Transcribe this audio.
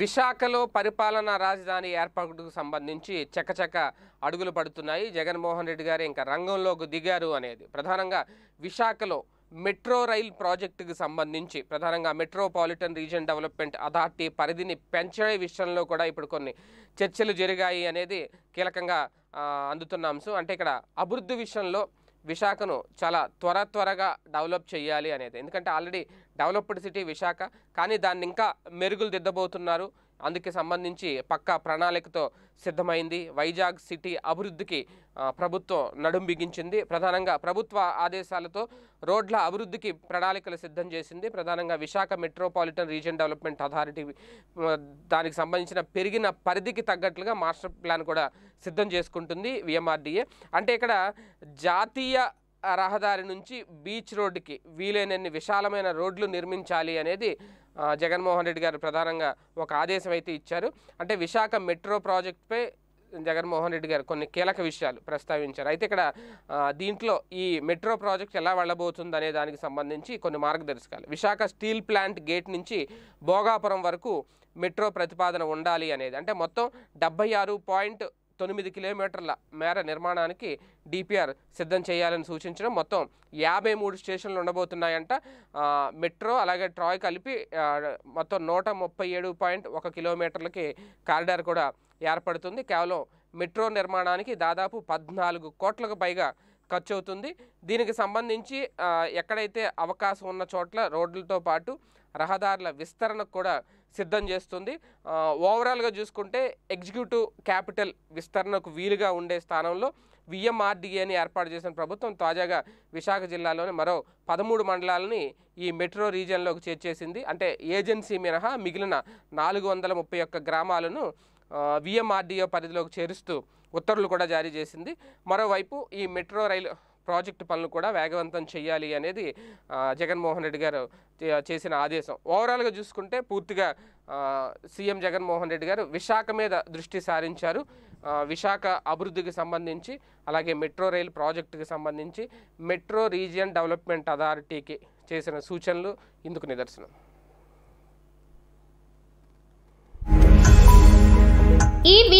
విశాఖలో పరిపాలనా రాజధాని ఏర్పాటుకు సంబంధించి చకచక అడుగులు పడుతున్నాయి జగన్మోహన్ రెడ్డి గారు ఇంకా రంగంలోకి దిగారు అనేది ప్రధానంగా విశాఖలో మెట్రో రైల్ ప్రాజెక్టుకు సంబంధించి ప్రధానంగా మెట్రోపాలిటన్ రీజన్ డెవలప్మెంట్ అథారిటీ పరిధిని పెంచే విషయంలో కూడా ఇప్పుడు కొన్ని చర్చలు జరిగాయి అనేది కీలకంగా అందుతున్నాం సో అంటే ఇక్కడ అభివృద్ధి విషయంలో విశాఖను చాలా త్వర త్వరగా డెవలప్ చేయాలి అనేది ఎందుకంటే ఆల్రెడీ డెవలప్డ్ సిటీ విశాఖ కానీ దాన్ని ఇంకా మెరుగులు దిద్దబోతున్నారు అందుకే సంబంధించి పక్కా ప్రణాళికతో సిద్ధమైంది వైజాగ్ సిటీ అభివృద్ధికి ప్రభుత్వం నడుం బిగించింది ప్రధానంగా ప్రభుత్వ ఆదేశాలతో రోడ్ల అభివృద్ధికి ప్రణాళికలు సిద్ధం చేసింది ప్రధానంగా Visakha metropolitan region development authority దానికి సంబంధించిన పెరిగిన పరిధికి తగ్గట్లుగా మాస్టర్ ప్లాన్ కూడా సిద్ధం చేసుకుంటుంది విఎంఆర్డీఏ అంటే ఇక్కడ జాతీయ రహదారి నుంచి బీచ్ రోడ్డుకి వీలైనన్ని విశాలమైన రోడ్లు నిర్మించాలి అనేది జగన్మోహన్ రెడ్డి గారు ప్రధానంగా ఒక ఆదేశం అయితే ఇచ్చారు అంటే విశాఖ మెట్రో ప్రాజెక్టుపై జగన్మోహన్ రెడ్డి గారు కొన్ని కీలక విషయాలు ప్రస్తావించారు అయితే ఇక్కడ దీంట్లో ఈ మెట్రో ప్రాజెక్ట్ ఎలా వెళ్ళబోతుంది అనే దానికి సంబంధించి కొన్ని మార్గదర్శకాలు విశాఖ స్టీల్ ప్లాంట్ గేట్ నుంచి భోగాపురం వరకు మెట్రో ప్రతిపాదన ఉండాలి అనేది అంటే మొత్తం డెబ్బై ఆరు పాయింట్ తొమ్మిది కిలోమీటర్ల మేర నిర్మాణానికి డిపిఆర్ సిద్ధం చేయాలని సూచించడం మొత్తం యాభై మూడు స్టేషన్లు ఉండబోతున్నాయంట మెట్రో అలాగే ట్రాయ్ కలిపి మొత్తం నూట ముప్పై ఏడు పాయింట్ ఒక కిలోమీటర్లకి కారిడార్ కూడా ఏర్పడుతుంది కేవలం మెట్రో నిర్మాణానికి దాదాపు పద్నాలుగు కోట్లకు పైగా ఖర్చు అవుతుంది దీనికి సంబంధించి ఎక్కడైతే అవకాశం ఉన్న చోట్ల రోడ్లతో పాటు రహదారుల విస్తరణకు కూడా సిద్ధం చేస్తుంది ఓవరాల్గా చూసుకుంటే ఎగ్జిక్యూటివ్ క్యాపిటల్ విస్తరణకు వీలుగా ఉండే స్థానంలో విఎంఆర్డీఏని ఏర్పాటు చేసిన ప్రభుత్వం తాజాగా విశాఖ జిల్లాలోని మరో పదమూడు మండలాలని ఈ మెట్రో రీజియన్లోకి చేర్చేసింది అంటే ఏజెన్సీ మినహా మిగిలిన నాలుగు వందల ముప్పై ఒక్క గ్రామాలను విఎంఆర్డీఏ పరిధిలోకి చేరుస్తూ ఉత్తర్వులు కూడా జారీ చేసింది మరోవైపు ఈ మెట్రో రైలు ప్రాజెక్టు పనులు కూడా వేగవంతం చేయాలి అనేది జగన్మోహన్ రెడ్డి గారు చేసిన ఆదేశం ఓవరాల్గా చూసుకుంటే పూర్తిగా సీఎం జగన్మోహన్ రెడ్డి గారు విశాఖ మీద దృష్టి సారించారు విశాఖ అభివృద్ధికి సంబంధించి అలాగే మెట్రో రైల్ ప్రాజెక్టుకి సంబంధించి మెట్రో రీజియన్ డెవలప్మెంట్ అథారిటీకి చేసిన సూచనలు ఇందుకు నిదర్శనం